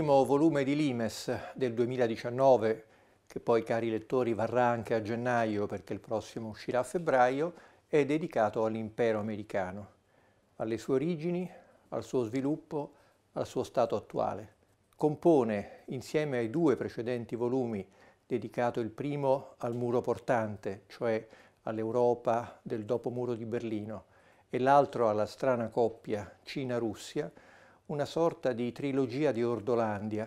l'ultimo volume di Limes del 2019, che poi cari lettori varrà anche a gennaio perché il prossimo uscirà a febbraio, è dedicato all'impero americano, alle sue origini, al suo sviluppo, al suo stato attuale. Compone, insieme ai due precedenti volumi, dedicato il primo al muro portante, cioè all'Europa del dopomuro di Berlino, e l'altro alla strana coppia Cina-Russia, una sorta di trilogia di Ordolandia.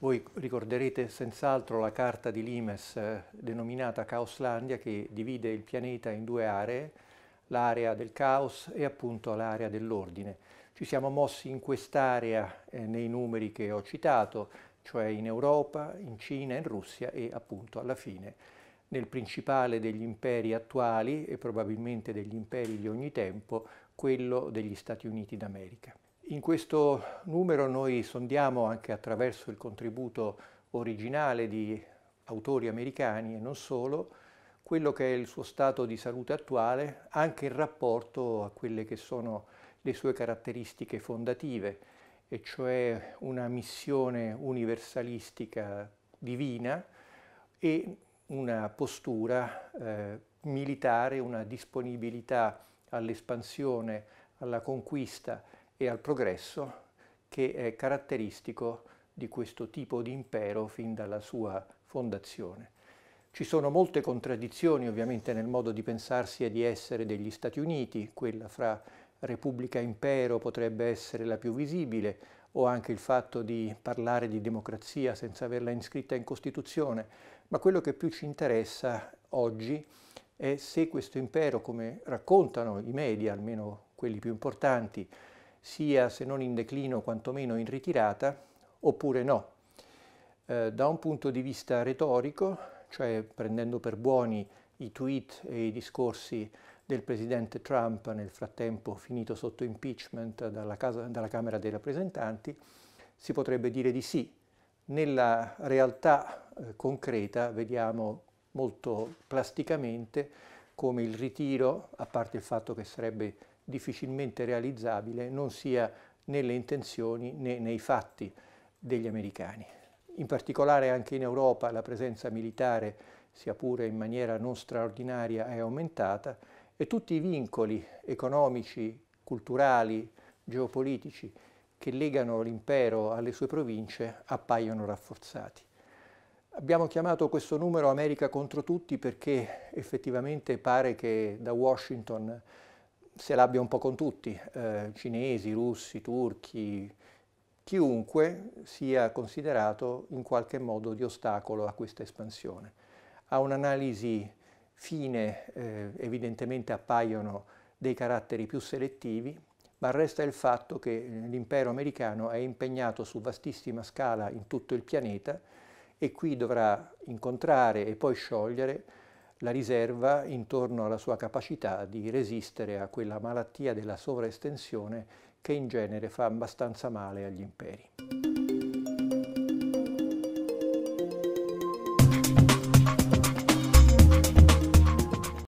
Voi ricorderete senz'altro la carta di Limes eh, denominata Caoslandia che divide il pianeta in due aree, l'area del caos e appunto l'area dell'ordine. Ci siamo mossi in quest'area eh, nei numeri che ho citato, cioè in Europa, in Cina, in Russia e appunto alla fine nel principale degli imperi attuali e probabilmente degli imperi di ogni tempo, quello degli Stati Uniti d'America. In questo numero noi sondiamo anche attraverso il contributo originale di autori americani e non solo, quello che è il suo stato di salute attuale, anche in rapporto a quelle che sono le sue caratteristiche fondative, e cioè una missione universalistica divina e una postura eh, militare, una disponibilità all'espansione, alla conquista e al progresso che è caratteristico di questo tipo di impero fin dalla sua fondazione. Ci sono molte contraddizioni ovviamente nel modo di pensarsi e di essere degli Stati Uniti, quella fra Repubblica e Impero potrebbe essere la più visibile, o anche il fatto di parlare di democrazia senza averla iscritta in Costituzione, ma quello che più ci interessa oggi è se questo impero, come raccontano i media, almeno quelli più importanti, sia se non in declino quantomeno in ritirata, oppure no. Eh, da un punto di vista retorico, cioè prendendo per buoni i tweet e i discorsi del presidente Trump nel frattempo finito sotto impeachment dalla, casa, dalla Camera dei rappresentanti, si potrebbe dire di sì. Nella realtà eh, concreta vediamo molto plasticamente come il ritiro, a parte il fatto che sarebbe difficilmente realizzabile non sia nelle intenzioni né nei fatti degli americani. In particolare anche in Europa la presenza militare, sia pure in maniera non straordinaria, è aumentata e tutti i vincoli economici, culturali, geopolitici che legano l'impero alle sue province appaiono rafforzati. Abbiamo chiamato questo numero America contro tutti perché effettivamente pare che da Washington se l'abbia un po' con tutti, eh, cinesi, russi, turchi, chiunque sia considerato in qualche modo di ostacolo a questa espansione. A un'analisi fine eh, evidentemente appaiono dei caratteri più selettivi, ma resta il fatto che eh, l'impero americano è impegnato su vastissima scala in tutto il pianeta e qui dovrà incontrare e poi sciogliere la riserva intorno alla sua capacità di resistere a quella malattia della sovraestensione che in genere fa abbastanza male agli imperi.